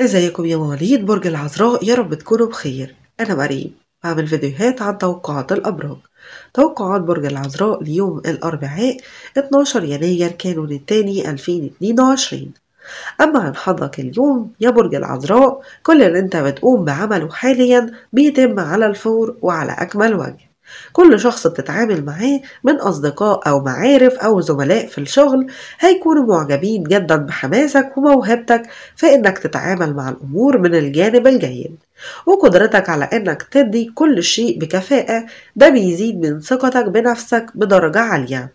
ازيكم يا مواليد برج العذراء يا رب تكونوا بخير انا مريم بعمل فيديوهات عن توقعات الابراج توقعات برج العذراء ليوم الاربعاء 12 يناير كانون الثاني 2022 اما عن حظك اليوم يا برج العذراء كل اللي انت بتقوم بعمله حاليا بيتم على الفور وعلى اكمل وجه كل شخص بتتعامل معاه من أصدقاء أو معارف أو زملاء في الشغل هيكونوا معجبين جدا بحماسك وموهبتك في إنك تتعامل مع الأمور من الجانب الجيد وقدرتك على إنك تدي كل شيء بكفاءة ده بيزيد من ثقتك بنفسك بدرجة عالية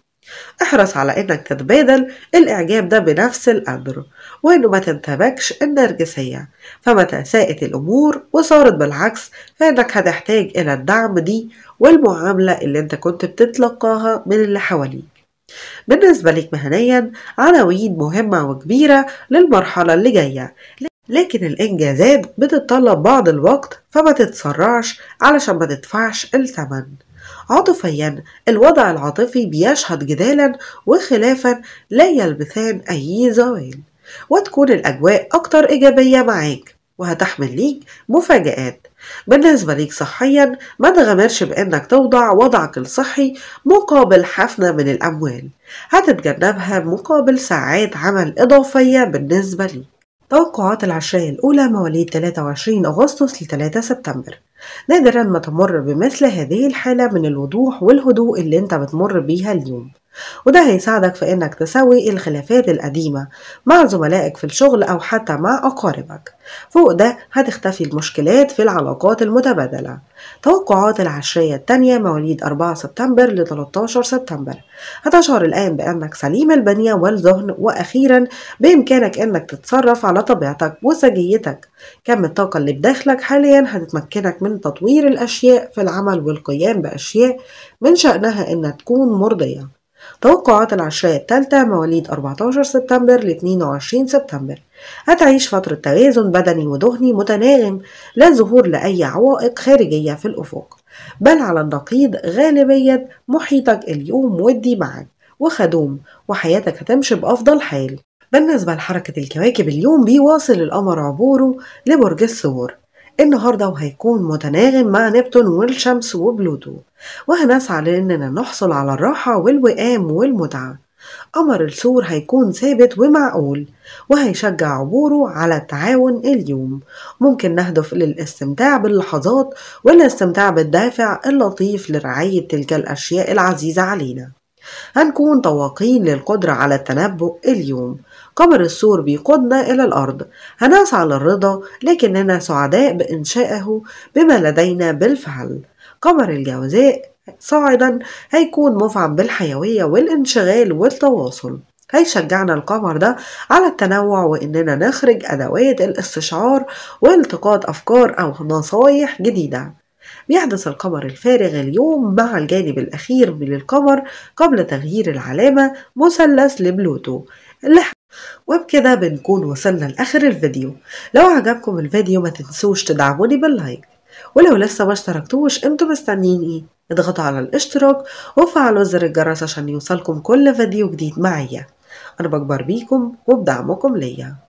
احرص على إنك تتبادل الإعجاب ده بنفس القدر وإنه ما تنتبكش النرجسية فمتى ساءت الأمور وصارت بالعكس فإنك هتحتاج إلى الدعم دي والمعاملة اللي أنت كنت بتتلقاها من اللي حواليك بالنسبة لك مهنيا عناوين مهمة وكبيرة للمرحلة اللي جاية لكن الإنجازات بتتطلب بعض الوقت فما تتسرعش علشان ما تدفعش الثمن عاطفيا الوضع العاطفي بيشهد جدالا وخلافا لا يلبثان أي زوال وتكون الأجواء أكتر إيجابية معاك وهتحمل ليك مفاجآت بالنسبة ليك صحيا ما تغامرش بأنك توضع وضعك الصحي مقابل حفنة من الأموال هتتجنبها مقابل ساعات عمل إضافية بالنسبة ليك توقعات العشرية الأولى مواليد 23 أغسطس ل 3 سبتمبر نادرا ما تمر بمثل هذه الحالة من الوضوح والهدوء اللي انت بتمر بيها اليوم وده هيساعدك في انك تسوي الخلافات القديمة مع زملائك في الشغل او حتى مع اقاربك فوق ده هتختفي المشكلات في العلاقات المتبادلة توقعات العشرية الثانية مواليد 4 سبتمبر ل 13 سبتمبر هتشعر الآن بأنك سليم البنية والذهن وأخيرا بإمكانك أنك تتصرف على طبيعتك وسجيتك كم الطاقة اللي بداخلك حاليا هتتمكنك من تطوير الأشياء في العمل والقيام بأشياء من شأنها أنها تكون مرضية توقعات العشرية الثالثة مواليد 14 سبتمبر ل 22 سبتمبر هتعيش فترة توازن بدني وذهني متناغم لا ظهور لأي عوائق خارجية في الأفق بل على النقيض غالبية محيطك اليوم ودي معك وخدوم وحياتك هتمشي بأفضل حال بالنسبة لحركة الكواكب اليوم بيواصل القمر عبوره لبرج الثور النهاردة وهيكون متناغم مع نبتون والشمس وبلوتو وهنسعى لأننا نحصل على الراحة والوئام والمتعة قمر السور هيكون ثابت ومعقول وهيشجع عبوره على التعاون اليوم ممكن نهدف للاستمتاع باللحظات والاستمتاع بالدافع اللطيف لرعاية تلك الأشياء العزيزة علينا هنكون طواقين للقدرة على التنبؤ اليوم قمر السور بيقودنا إلى الأرض هنسعى للرضا لكننا سعداء بإنشائه بما لدينا بالفعل قمر الجوزاء صاعدا هيكون مفعم بالحيوية والانشغال والتواصل هيشجعنا القمر ده على التنوع وإننا نخرج أدوات الاستشعار والتقاط أفكار أو نصايح جديدة بيحدث القمر الفارغ اليوم مع الجانب الأخير من القمر قبل تغيير العلامة مثلث لبلوتو اللي وبكده بنكون وصلنا لآخر الفيديو لو عجبكم الفيديو ما تنسوش تدعموني باللايك ولو لسه ما اشتركتوش انتوا مستنيين ايه اضغطوا على الاشتراك وفعلوا زر الجرس عشان يوصلكم كل فيديو جديد معايا انا بكبر بيكم وبدعمكم ليا